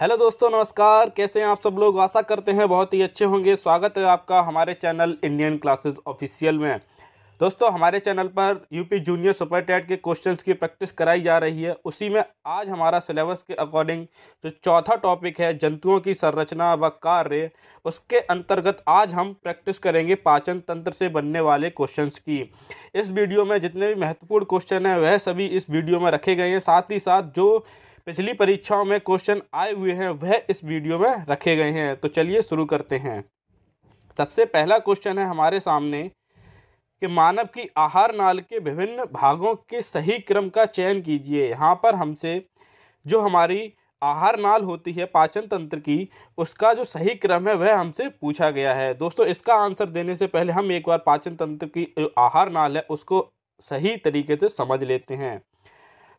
hello दोस्तों नमस्कार कैसे हैं आप सब लोग आशा करते हैं बहुत ही अच्छे होंगे स्वागत है आपका हमारे चैनल इंडियन क्लासेस ऑफिशियल में दोस्तों हमारे चैनल पर यूपी जूनियर सुपर टेट के क्वेश्चंस की प्रैक्टिस कराई जा रही है उसी में आज हमारा सिलेबस के अकॉर्डिंग जो चौथा टॉपिक है जंतुओं की संरचना व कार्य उसके अंतर्गत आज हम प्रैक्टिस करेंगे पाचन तंत्र से बनने वाले क्वेश्चंस की इस वीडियो में जितने भी महत्वपूर्ण क्वेश्चन हैं वह सभी इस वीडियो में रखे गए हैं साथ ही साथ जो पिछली परीक्षाओं में क्वेश्चन आए हुए हैं वह इस वीडियो में रखे गए हैं तो चलिए शुरू करते हैं सबसे पहला क्वेश्चन है हमारे सामने कि मानव की आहार नाल के विभिन्न भागों के सही क्रम का चयन कीजिए यहाँ पर हमसे जो हमारी आहार नाल होती है पाचन तंत्र की उसका जो सही क्रम है वह हमसे पूछा गया है दोस्तों इसका आंसर देने से पहले हम एक बार पाचन तंत्र की जो आहार नाल है उसको सही तरीके से समझ लेते हैं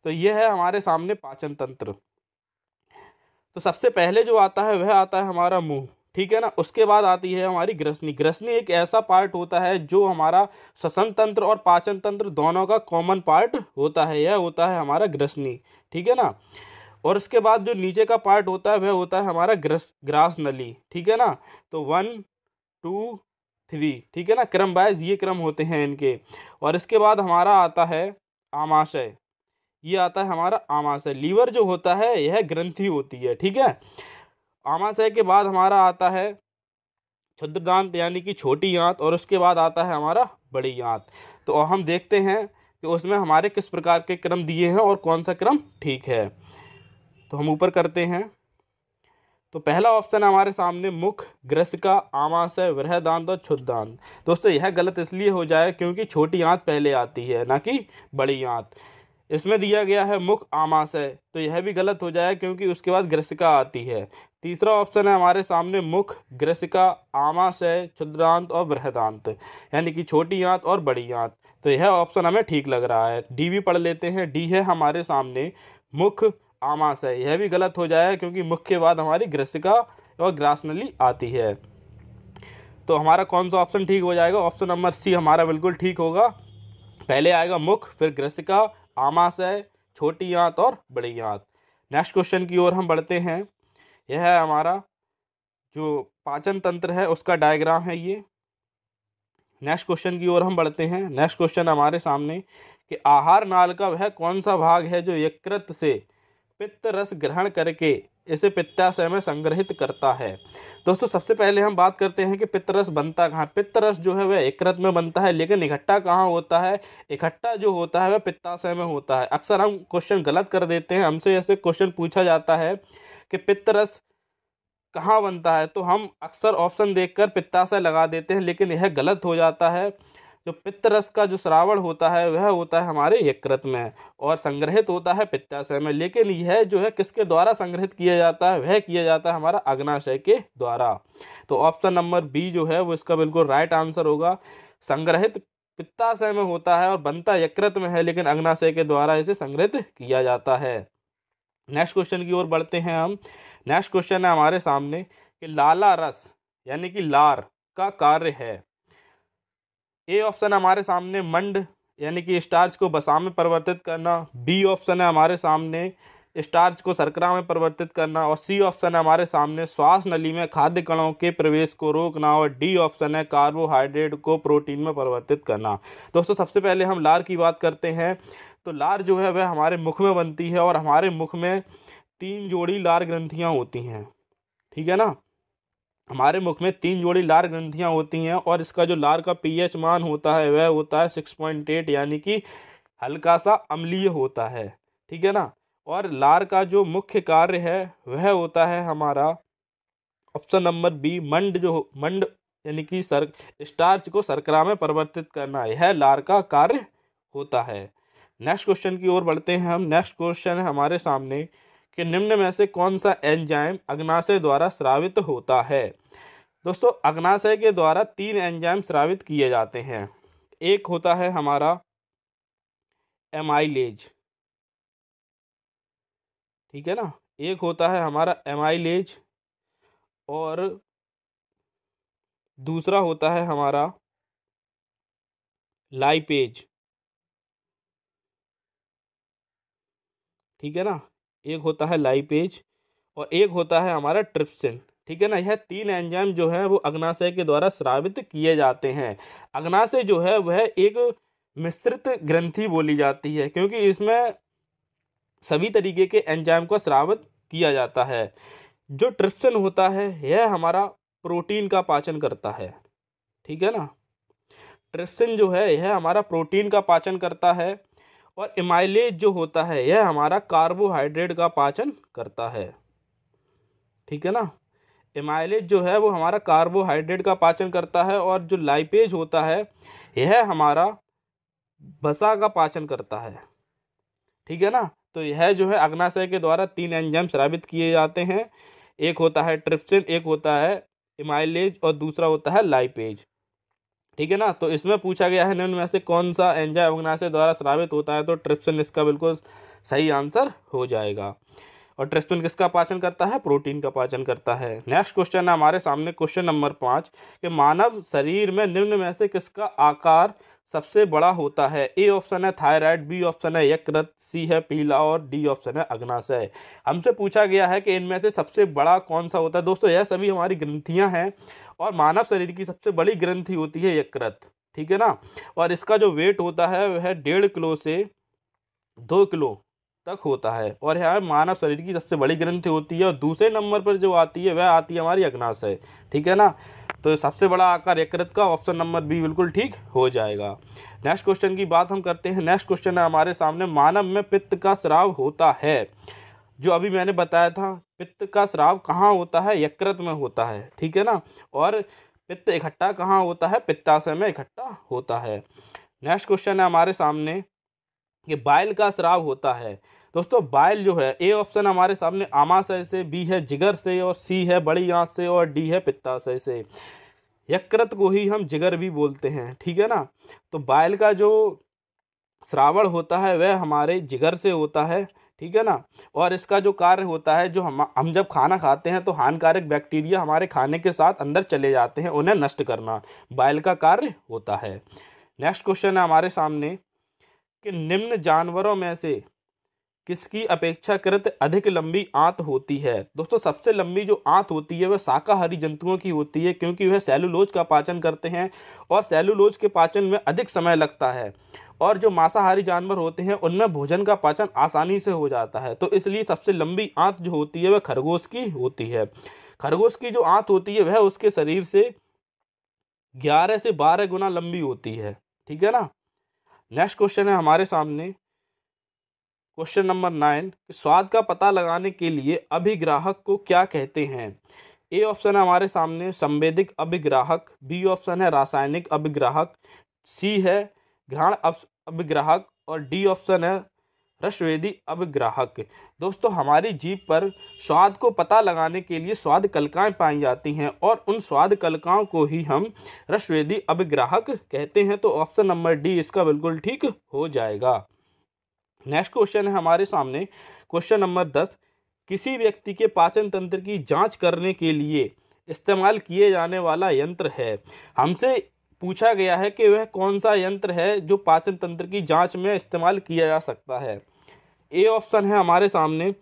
तो ये है हमारे सामने पाचन तंत्र तो सबसे पहले जो आता है वह आता है हमारा मुंह ठीक है ना उसके बाद आती है हमारी ग्रसनी ग्रसनी एक ऐसा पार्ट होता है जो हमारा श्वसन तंत्र और पाचन तंत्र दोनों का कॉमन पार्ट होता है यह होता है हमारा ग्रसनी ठीक है ना और उसके बाद जो नीचे का पार्ट होता है वह होता है हमारा ग्रस ग्रास नली ठीक है ना तो वन टू थ्री ठीक है ना क्रम वाइज ये क्रम होते हैं इनके और इसके बाद हमारा आता है आमाशय ये आता है हमारा आमाशय लीवर जो होता है यह ग्रंथि होती है ठीक है आमाशय के बाद हमारा आता है क्षुद्रदांत यानी कि छोटी आंत और उसके बाद आता है हमारा बड़ी आंत तो हम देखते हैं कि उसमें हमारे किस प्रकार के क्रम दिए हैं और कौन सा क्रम ठीक है तो हम ऊपर करते हैं तो पहला ऑप्शन है हमारे सामने मुख ग्रस का आमाशय वृहदांत और छुद्रदांत दोस्तों यह गलत इसलिए हो जाए क्योंकि छोटी आंत पहले आती है ना कि बड़ी आंत इसमें दिया गया है मुख आमाशय तो यह भी गलत हो जाएगा क्योंकि उसके बाद ग्रसिका आती है तीसरा ऑप्शन है हमारे सामने मुख ग्रसिका आमाशय क्षुद्रांत और बृहदांत यानी कि छोटी आंत और बड़ी आंत तो यह ऑप्शन हमें ठीक लग रहा है डी भी पढ़ लेते हैं डी है हमारे सामने मुख आमाशय यह भी गलत हो जाएगा क्योंकि मुख के बाद हमारी ग्रसिका और ग्रासनली आती है तो हमारा कौन सा ऑप्शन ठीक हो जाएगा ऑप्शन नंबर सी हमारा बिल्कुल ठीक होगा पहले आएगा मुख फिर ग्रसिका आमाशय छोटी आंत और बड़ी आंत नेक्स्ट क्वेश्चन की ओर हम बढ़ते हैं यह है हमारा जो पाचन तंत्र है उसका डायग्राम है ये नेक्स्ट क्वेश्चन की ओर हम बढ़ते हैं नेक्स्ट क्वेश्चन हमारे सामने कि आहार नाल का वह कौन सा भाग है जो यकृत से पित्त रस ग्रहण करके इसे पित्ताशय में संग्रहित करता है दोस्तों सबसे पहले हम बात करते हैं कि पित्तरस बनता कहाँ पित्तरस जो है वह एकरत में बनता है लेकिन इकट्ठा कहाँ होता है इकट्ठा जो होता है वह पित्ताशय में होता है अक्सर हम क्वेश्चन गलत कर देते हैं हमसे ऐसे क्वेश्चन पूछा जाता है कि पित्तरस कहाँ बनता है तो हम अक्सर ऑप्शन देखकर पित्ताशय लगा देते हैं लेकिन यह गलत हो जाता है जो पित्त रस का जो श्रावण होता है वह होता है हमारे यकृत में और संग्रहित होता है पित्ताशय में लेकिन यह जो है किसके द्वारा संग्रहित किया जाता है वह किया जाता है हमारा अग्नाशय के द्वारा तो ऑप्शन नंबर बी जो है वो इसका बिल्कुल राइट आंसर होगा संग्रहित पित्ताशय में होता है और बनता यकृत में है लेकिन अग्नाशय के द्वारा इसे संग्रहित किया जाता है नेक्स्ट क्वेश्चन की ओर बढ़ते हैं हम नेक्स्ट क्वेश्चन है हमारे सामने कि लाला रस यानी कि लार का कार्य है ए ऑप्शन हमारे सामने मंड यानी कि स्टार्च को बसा में परिवर्तित करना बी ऑप्शन है हमारे सामने स्टार्च को सरकरा में परिवर्तित करना और सी ऑप्शन है हमारे सामने श्वास नली में खाद्य कणों के प्रवेश को रोकना और डी ऑप्शन है कार्बोहाइड्रेट को प्रोटीन में परिवर्तित करना दोस्तों सबसे पहले हम लार की बात करते हैं तो लार जो है वह हमारे मुख में बनती है और हमारे मुख में तीन जोड़ी लार ग्रंथियाँ होती हैं ठीक है ना हमारे मुख में तीन जोड़ी लार ग्रंथियाँ होती हैं और इसका जो लार का पीएच मान होता है वह होता है सिक्स पॉइंट एट यानी कि हल्का सा अम्लीय होता है ठीक है ना और लार का जो मुख्य कार्य है वह होता है हमारा ऑप्शन नंबर बी मंड जो मंड यानी कि सर स्टार्च को सरकरा में परिवर्तित करना यह लार का कार्य होता है नेक्स्ट क्वेश्चन की ओर बढ़ते हैं हम नेक्स्ट क्वेश्चन है हमारे सामने कि निम्न में से कौन सा एंजाइम अग्नाशय द्वारा स्रावित होता है दोस्तों अग्नाशय के द्वारा तीन एंजाइम स्रावित किए जाते हैं एक होता है हमारा एमाइलेज ठीक है ना एक होता है हमारा एमाइलेज और दूसरा होता है हमारा लाइपेज ठीक है ना एक होता है लाइपेज और एक होता है हमारा ट्रिप्सिन ठीक है ना यह तीन एंजाइम जो है वो अग्नाशय के द्वारा श्रावित किए जाते हैं अग्नाशय जो है वह एक मिश्रित ग्रंथि बोली जाती है क्योंकि इसमें सभी तरीके के एंजाइम को श्रावित किया जाता है जो ट्रिप्सिन होता है यह हमारा प्रोटीन का पाचन करता है ठीक है ना ट्रिप्सिन जो है यह हमारा प्रोटीन का पाचन करता है और इमाइलेज जो होता है यह हमारा कार्बोहाइड्रेट का पाचन करता है ठीक है ना इमाइलेज जो है वो हमारा कार्बोहाइड्रेट का पाचन करता है और जो लाइपेज होता है यह हमारा बसा का पाचन करता है ठीक है ना तो यह जो है अग्नाशय के द्वारा तीन एंजाम श्रावित किए जाते हैं एक होता है ट्रिप्सिन एक होता है इमाइलेज और दूसरा होता है लाइपेज ठीक है ना तो इसमें पूछा गया है निम्न में से कौन सा एंजाइम अग्नाशय द्वारा श्रावित होता है तो ट्रिप्सिन इसका बिल्कुल सही आंसर हो जाएगा और ट्रेप्सिन किसका पाचन करता है प्रोटीन का पाचन करता है नेक्स्ट क्वेश्चन है हमारे सामने क्वेश्चन नंबर पाँच कि मानव शरीर में निम्न में से किसका आकार सबसे बड़ा होता है ए ऑप्शन है थायराइड बी ऑप्शन है यकृत सी है पीला और डी ऑप्शन है अग्नाशय हमसे पूछा गया है कि इनमें से सबसे बड़ा कौन सा होता है दोस्तों यह सभी हमारी ग्रंथियाँ हैं और मानव शरीर की सबसे बड़ी ग्रंथि होती है यकृत ठीक है ना और इसका जो वेट होता है वह डेढ़ किलो से दो किलो तक होता है और यह मानव शरीर की सबसे बड़ी ग्रंथि होती है और दूसरे नंबर पर जो आती है वह आती है हमारी अग्नाशय ठीक है ना तो सबसे बड़ा आकार यकृत का ऑप्शन नंबर बी बिल्कुल ठीक हो जाएगा नेक्स्ट क्वेश्चन की बात हम करते हैं नेक्स्ट क्वेश्चन है हमारे सामने मानव में पित्त का श्राव होता है जो अभी मैंने बताया था पित्त का श्राव कहाँ होता है यकृत में होता है ठीक है ना और पित्त इकट्ठा कहाँ होता है पित्ताशय में इकट्ठा होता है नेक्स्ट क्वेश्चन है हमारे सामने कि बाइल का श्राव होता है दोस्तों बाइल जो है ए ऑप्शन हमारे सामने आमाशय से बी है जिगर से और सी है बड़ी आँस से और डी है पित्ताशय से यकृत को ही हम जिगर भी बोलते हैं ठीक है ना तो बाइल का जो श्रावण होता है वह हमारे जिगर से होता है ठीक है ना और इसका जो कार्य होता है जो हम हम जब खाना खाते हैं तो हानिकारक बैक्टीरिया हमारे खाने के साथ अंदर चले जाते हैं उन्हें नष्ट करना बाइल का कार्य होता है नेक्स्ट क्वेश्चन है हमारे सामने कि निम्न जानवरों में से किसकी अपेक्षाकृत अधिक लंबी आंत होती है दोस्तों सबसे लंबी जो आंत होती है वह शाकाहारी जंतुओं की होती है क्योंकि वह सेलुलोज का पाचन करते हैं और सेलुलोज के पाचन में अधिक समय लगता है और जो मांसाहारी जानवर होते हैं उनमें भोजन का पाचन आसानी से हो जाता है तो इसलिए सबसे लंबी आँत जो होती है वह खरगोश की होती है खरगोश की जो आँत होती है वह उसके शरीर से ग्यारह से बारह गुना लंबी होती है ठीक है ना नेक्स्ट क्वेश्चन है हमारे सामने क्वेश्चन नंबर नाइन कि स्वाद का पता लगाने के लिए अभिग्राहक को क्या कहते हैं ए ऑप्शन है हमारे सामने संवेदिक अभिग्राहक बी ऑप्शन है रासायनिक अभिग्राहक सी है घ्राण अभिग्राहक और डी ऑप्शन है रश्वेदी अब ग्राहक दोस्तों हमारी जीप पर स्वाद को पता लगाने के लिए स्वाद कलकाएँ पाई जाती हैं और उन स्वाद कलकाओं को ही हम रश्वेदी अब ग्राहक कहते हैं तो ऑप्शन नंबर डी इसका बिल्कुल ठीक हो जाएगा नेक्स्ट क्वेश्चन है हमारे सामने क्वेश्चन नंबर दस किसी व्यक्ति के पाचन तंत्र की जाँच करने के लिए इस्तेमाल किए जाने वाला यंत्र है हमसे पूछा गया है कि वह कौन सा यंत्र है जो पाचन तंत्र की जांच में इस्तेमाल किया जा सकता है ए ऑप्शन है हमारे सामने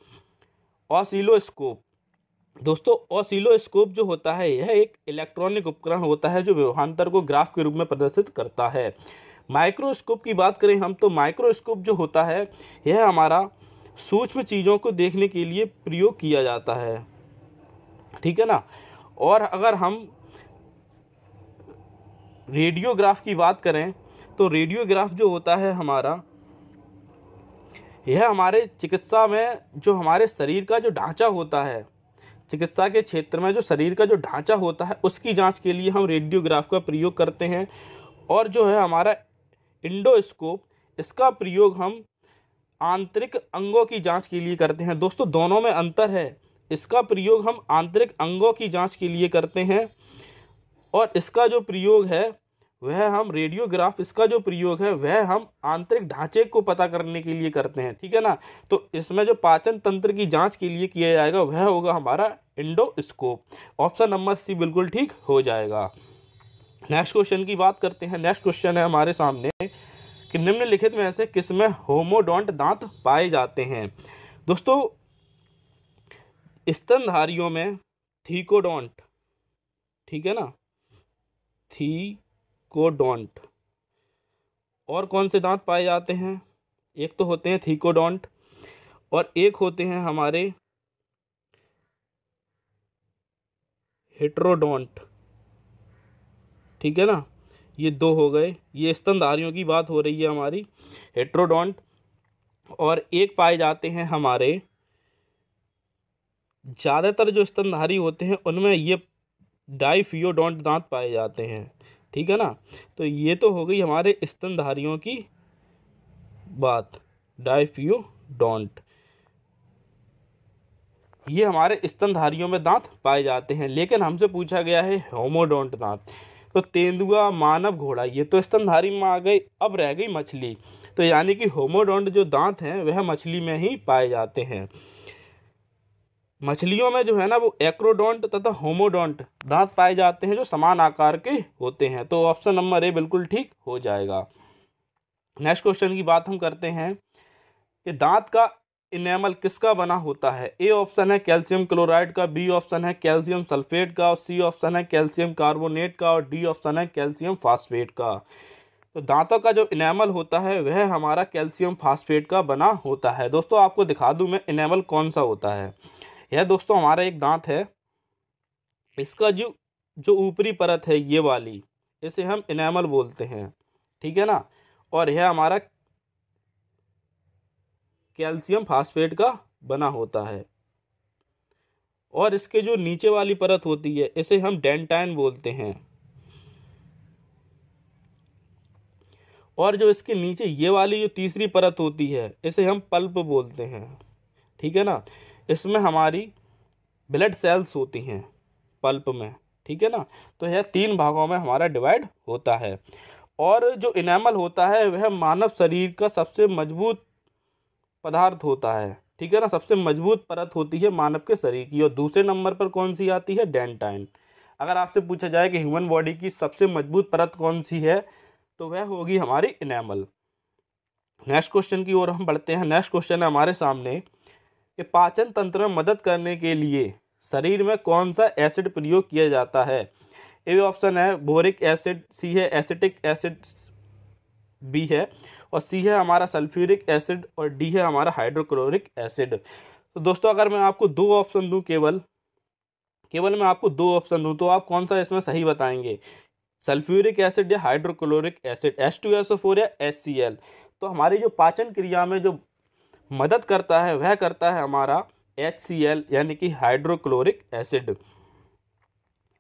ऑसिलोस्कोप दोस्तों ऑसिलोस्कोप जो होता है यह एक इलेक्ट्रॉनिक उपकरण होता है जो व्यवहांतर को ग्राफ के रूप में प्रदर्शित करता है माइक्रोस्कोप की बात करें हम तो माइक्रोस्कोप जो होता है यह हमारा सूक्ष्म चीज़ों को देखने के लिए प्रयोग किया जाता है ठीक है ना और अगर हम रेडियोग्राफ की बात करें तो रेडियोग्राफ जो होता है हमारा यह हमारे चिकित्सा में जो हमारे शरीर का जो ढांचा होता है चिकित्सा के क्षेत्र में जो शरीर का जो ढांचा होता है उसकी जांच के लिए हम रेडियोग्राफ का प्रयोग करते हैं और जो है हमारा इंडोस्कोप इसका प्रयोग हम आंतरिक अंगों की जांच के लिए करते हैं दोस्तों दोनों में अंतर है इसका प्रयोग हम आंतरिक अंगों की जांच के लिए करते हैं और इसका जो प्रयोग है वह हम रेडियोग्राफ इसका जो प्रयोग है वह हम आंतरिक ढांचे को पता करने के लिए करते हैं ठीक है ना तो इसमें जो पाचन तंत्र की जांच के लिए किया जाएगा वह होगा हमारा इंडोस्कोप ऑप्शन नंबर सी बिल्कुल ठीक हो जाएगा नेक्स्ट क्वेश्चन की बात करते हैं नेक्स्ट क्वेश्चन है हमारे सामने कि निम्नलिखित में से किसमें होमोडोंट दांत पाए जाते हैं दोस्तों स्तनधारियों में थीकोडोंट ठीक है ना थी थीकोडोंट और कौन से दांत पाए जाते हैं एक तो होते हैं थीकोडोंट और एक होते हैं हमारे हेट्रोडोंट ठीक है ना ये दो हो गए ये स्तनधारियों की बात हो रही है हमारी हेट्रोडोंट और एक पाए जाते हैं हमारे ज़्यादातर जो स्तनधारी होते हैं उनमें ये डाइफियोडोंट दांत पाए जाते हैं ठीक है ना तो ये तो हो गई हमारे स्तनधारियों की बात डाइफ यू डोंट ये हमारे स्तनधारियों में दांत पाए जाते हैं लेकिन हमसे पूछा गया है होमोडोंट दांत तो तेंदुआ मानव घोड़ा ये तो स्तनधारी में आ गई अब रह गई मछली तो यानी कि होमोडोंट जो दांत हैं वह मछली में ही पाए जाते हैं मछलियों में जो है ना वो एक्रोडोंट तथा होमोडोंट दांत पाए जाते हैं जो समान आकार के होते हैं तो ऑप्शन नंबर ए बिल्कुल ठीक हो जाएगा नेक्स्ट क्वेश्चन की बात हम करते हैं कि दांत का इनेमल किसका बना होता है ए ऑप्शन है कैल्शियम क्लोराइड का बी ऑप्शन है कैल्शियम सल्फेट का और सी ऑप्शन है कैल्शियम कार्बोनेट का और डी ऑप्शन है कैल्शियम फास्फेट का तो दांतों का जो इनेमल होता है वह हमारा कैल्शियम फास्फेट का बना होता है दोस्तों आपको दिखा दूँ मैं इनेमल कौन सा होता है यह दोस्तों हमारा एक दांत है इसका जो जो ऊपरी परत है ये वाली इसे हम इनेमल बोलते हैं ठीक है ना और यह हमारा कैल्शियम फास्फेट का बना होता है और इसके जो नीचे वाली परत होती है इसे हम डेंटाइन बोलते हैं और जो इसके नीचे ये वाली जो तीसरी परत होती है इसे हम पल्प बोलते हैं ठीक है ना इसमें हमारी ब्लड सेल्स होती हैं पल्प में ठीक है ना तो यह तीन भागों में हमारा डिवाइड होता है और जो इनेमल होता है वह मानव शरीर का सबसे मजबूत पदार्थ होता है ठीक है ना सबसे मजबूत परत होती है मानव के शरीर की और दूसरे नंबर पर कौन सी आती है डेंटाइन अगर आपसे पूछा जाए कि ह्यूमन बॉडी की सबसे मजबूत परत कौन सी है तो वह होगी हमारी इनेमल नेक्स्ट क्वेश्चन की ओर हम बढ़ते हैं नेक्स्ट क्वेश्चन है हमारे सामने कि पाचन तंत्र में मदद करने के लिए शरीर में कौन सा एसिड प्रयोग किया जाता है ए ऑप्शन है बोरिक एसिड सी है एसिटिक एसिड बी है और सी है हमारा सल्फ्यूरिक एसिड और डी है हमारा हाइड्रोक्लोरिक एसिड तो दोस्तों अगर मैं आपको दो ऑप्शन दूं केवल केवल मैं आपको दो ऑप्शन दूं तो आप कौन सा इसमें सही बताएंगे सल्फ्यूरिक एसिड या hydrochloric acid S two S O four या एस सी एल तो हमारी जो पाचन क्रिया में जो मदद करता है वह करता है हमारा एच सी एल यानी कि हाइड्रोक्लोरिक एसिड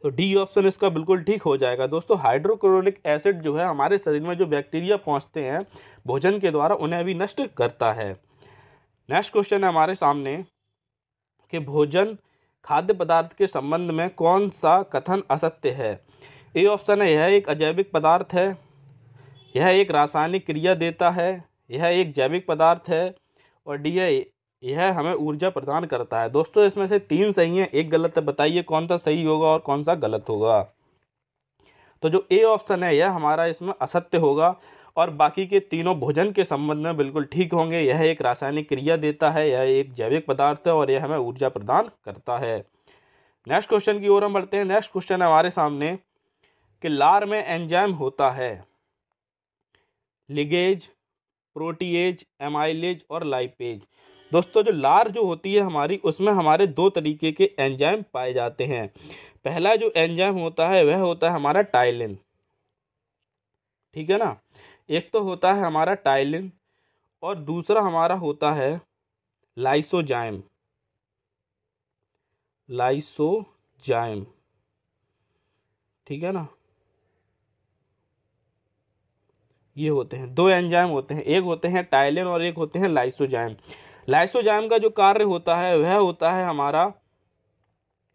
तो डी ऑप्शन इसका बिल्कुल ठीक हो जाएगा दोस्तों हाइड्रोक्लोरिक एसिड जो है हमारे शरीर में जो बैक्टीरिया पहुंचते हैं भोजन के द्वारा उन्हें भी नष्ट करता है नेक्स्ट क्वेश्चन है हमारे सामने कि भोजन खाद्य पदार्थ के संबंध में कौन सा कथन असत्य है ए ऑप्शन है यह एक अजैविक पदार्थ है यह एक रासायनिक क्रिया देता है यह एक जैविक पदार्थ है और डी यह हमें ऊर्जा प्रदान करता है दोस्तों इसमें से तीन सही हैं एक गलत है बताइए कौन सा सही होगा और कौन सा गलत होगा तो जो ए ऑप्शन है यह हमारा इसमें असत्य होगा और बाकी के तीनों भोजन के संबंध में बिल्कुल ठीक होंगे यह एक रासायनिक क्रिया देता है यह एक जैविक पदार्थ है और यह हमें ऊर्जा प्रदान करता है नेक्स्ट क्वेश्चन की ओर हम बढ़ते हैं नेक्स्ट क्वेश्चन हमारे सामने कि लार में एंजाइम होता है लिगेज प्रोटीएज एमाइलेज और लाइपेज दोस्तों जो लार जो होती है हमारी उसमें हमारे दो तरीके के एंजाइम पाए जाते हैं पहला जो एंजाइम होता है वह होता है हमारा टाइलिन ठीक है ना एक तो होता है हमारा टाइलिन और दूसरा हमारा होता है लाइसोजाइम लाइसोजाइम ठीक है ना ये होते हैं दो एंजाइम होते हैं एक होते हैं टाइलिन और एक होते हैं लाइसोजाइम लाइसोजाइम का जो कार्य होता है वह होता है हमारा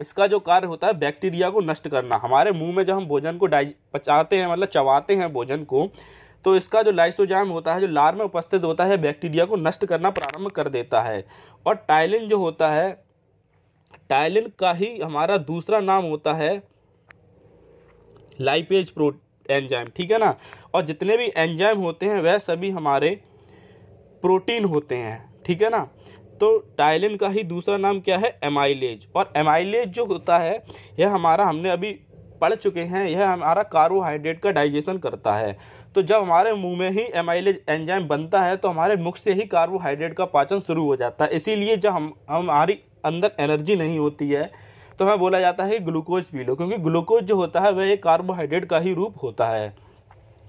इसका जो कार्य होता है बैक्टीरिया को नष्ट करना हमारे मुंह में जब हम भोजन को डाइ पचाते हैं मतलब चबाते हैं भोजन को तो इसका जो लाइसोजाम होता है जो लार में उपस्थित होता है बैक्टीरिया को नष्ट करना प्रारंभ कर देता है और टाइलिन जो होता है टाइलिन का ही हमारा दूसरा नाम होता है लाइपेज प्रोट एंजाइम ठीक है ना और जितने भी एंजाइम होते हैं वह सभी हमारे प्रोटीन होते हैं ठीक है ना तो टाइलिन का ही दूसरा नाम क्या है एमाइलेज और एमाइलेज जो होता है यह हमारा हमने अभी पढ़ चुके हैं यह हमारा कार्बोहाइड्रेट का डाइजेशन करता है तो जब हमारे मुंह में ही एमाइलेज एंजाइम बनता है तो हमारे मुख से ही कार्बोहाइड्रेट का पाचन शुरू हो जाता है इसीलिए जब हम हमारी अंदर एनर्जी नहीं होती है तो हमें बोला जाता है ग्लूकोज पी लो क्योंकि ग्लूकोज जो होता है वह एक कार्बोहाइड्रेट का ही रूप होता है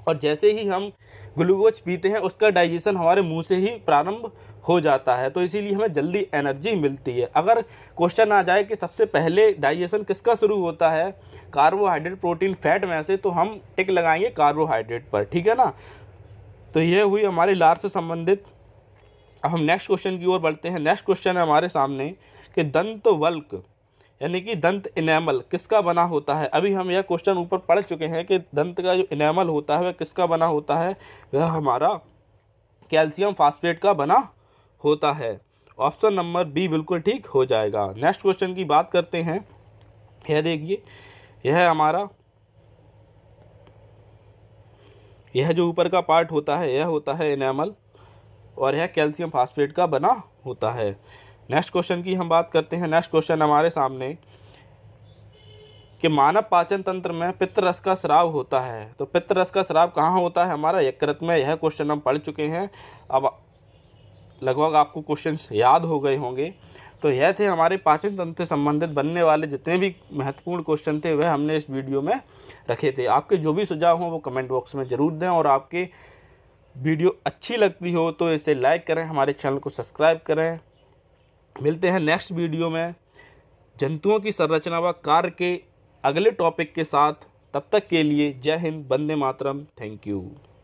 और जैसे ही हम ग्लूकोज पीते हैं उसका डाइजेशन हमारे मुंह से ही प्रारंभ हो जाता है तो इसीलिए हमें जल्दी एनर्जी मिलती है अगर क्वेश्चन आ जाए कि सबसे पहले डाइजेशन किसका शुरू होता है कार्बोहाइड्रेट प्रोटीन फैट में से तो हम टिक लगाएंगे कार्बोहाइड्रेट पर ठीक है ना तो ये हुई हमारे लार से संबंधित अब हम नेक्स्ट क्वेश्चन की ओर बढ़ते हैं नेक्स्ट क्वेश्चन है हमारे सामने कि दंत वल्क यानी कि दंत इनेमल किसका बना होता है अभी हम यह क्वेश्चन ऊपर पढ़ चुके हैं कि दंत का जो इनेमल होता है वह किसका बना होता है वह हमारा कैल्शियम फास्फेट का बना होता है ऑप्शन नंबर बी बिल्कुल ठीक हो जाएगा नेक्स्ट क्वेश्चन की बात करते हैं यह देखिए यह हमारा यह जो ऊपर का पार्ट होता है यह होता है इनेमल और यह कैल्शियम फास्फेट का बना होता है नेक्स्ट क्वेश्चन की हम बात करते हैं नेक्स्ट क्वेश्चन हमारे सामने कि मानव पाचन तंत्र में पित्त रस का श्राव होता है तो पित्त रस का श्राव कहाँ होता है हमारा यकृत में यह क्वेश्चन हम पढ़ चुके हैं अब लगभग आपको क्वेश्चन याद हो गए होंगे तो यह थे हमारे पाचन तंत्र से संबंधित बनने वाले जितने भी महत्वपूर्ण क्वेश्चन थे वह हमने इस वीडियो में रखे थे आपके जो भी सुझाव हों वो कमेंट बॉक्स में ज़रूर दें और आपके वीडियो अच्छी लगती हो तो इसे लाइक करें हमारे चैनल को सब्सक्राइब करें मिलते हैं नेक्स्ट वीडियो में जंतुओं की संरचना व कार्य के अगले टॉपिक के साथ तब तक के लिए जय हिंद बंदे मातरम थैंक यू